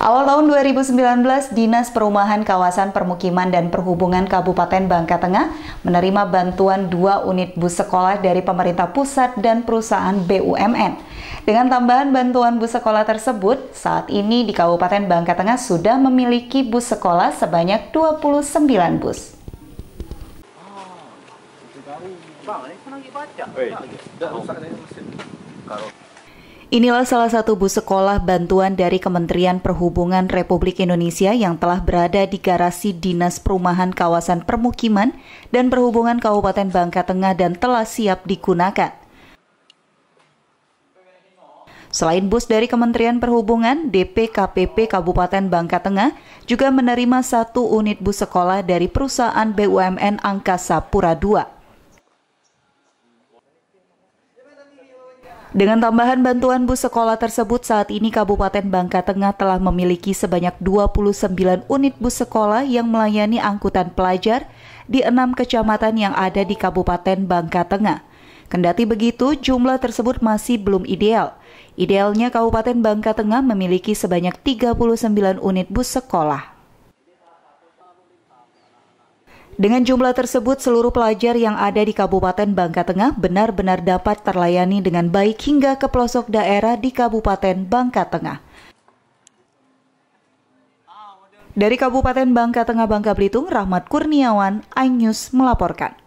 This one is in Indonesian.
Awal tahun 2019, Dinas Perumahan Kawasan Permukiman dan Perhubungan Kabupaten Bangka Tengah menerima bantuan dua unit bus sekolah dari pemerintah pusat dan perusahaan BUMN. Dengan tambahan bantuan bus sekolah tersebut, saat ini di Kabupaten Bangka Tengah sudah memiliki bus sekolah sebanyak 29 bus. Oh, itu Inilah salah satu bus sekolah bantuan dari Kementerian Perhubungan Republik Indonesia yang telah berada di garasi Dinas Perumahan Kawasan Permukiman dan Perhubungan Kabupaten Bangka Tengah dan telah siap digunakan. Selain bus dari Kementerian Perhubungan, DPKPP Kabupaten Bangka Tengah juga menerima satu unit bus sekolah dari perusahaan BUMN Angkasa Pura II. Dengan tambahan bantuan bus sekolah tersebut, saat ini Kabupaten Bangka Tengah telah memiliki sebanyak 29 unit bus sekolah yang melayani angkutan pelajar di enam kecamatan yang ada di Kabupaten Bangka Tengah. Kendati begitu, jumlah tersebut masih belum ideal. Idealnya Kabupaten Bangka Tengah memiliki sebanyak 39 unit bus sekolah. Dengan jumlah tersebut, seluruh pelajar yang ada di Kabupaten Bangka Tengah benar-benar dapat terlayani dengan baik hingga ke pelosok daerah di Kabupaten Bangka Tengah. Dari Kabupaten Bangka Tengah, Bangka Belitung, Rahmat Kurniawan, iNews melaporkan.